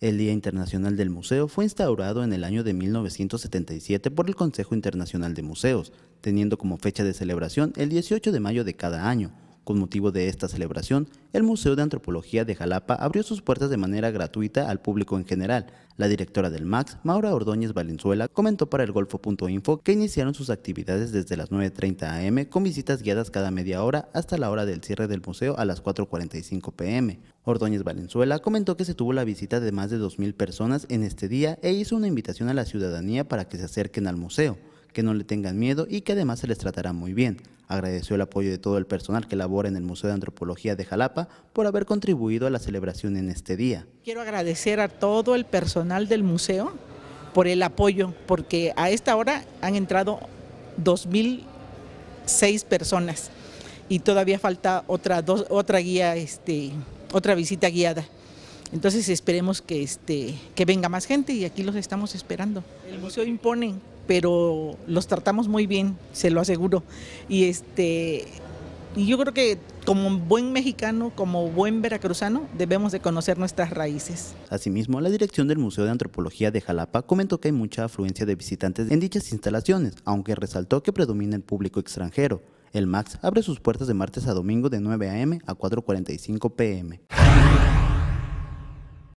El Día Internacional del Museo fue instaurado en el año de 1977 por el Consejo Internacional de Museos, teniendo como fecha de celebración el 18 de mayo de cada año con motivo de esta celebración, el Museo de Antropología de Jalapa abrió sus puertas de manera gratuita al público en general. La directora del MAX, Maura Ordóñez Valenzuela, comentó para el Golfo.info que iniciaron sus actividades desde las 9.30 am con visitas guiadas cada media hora hasta la hora del cierre del museo a las 4.45 pm. Ordóñez Valenzuela comentó que se tuvo la visita de más de 2.000 personas en este día e hizo una invitación a la ciudadanía para que se acerquen al museo que no le tengan miedo y que además se les tratará muy bien. Agradeció el apoyo de todo el personal que labora en el Museo de Antropología de Jalapa por haber contribuido a la celebración en este día. Quiero agradecer a todo el personal del museo por el apoyo, porque a esta hora han entrado 2.006 personas y todavía falta otra, dos, otra guía, este, otra visita guiada. Entonces esperemos que, este, que venga más gente y aquí los estamos esperando. El museo impone, pero los tratamos muy bien, se lo aseguro. Y este, y yo creo que como buen mexicano, como buen veracruzano, debemos de conocer nuestras raíces. Asimismo, la dirección del Museo de Antropología de Jalapa comentó que hay mucha afluencia de visitantes en dichas instalaciones, aunque resaltó que predomina el público extranjero. El MAX abre sus puertas de martes a domingo de 9 a.m. a 4.45 p.m.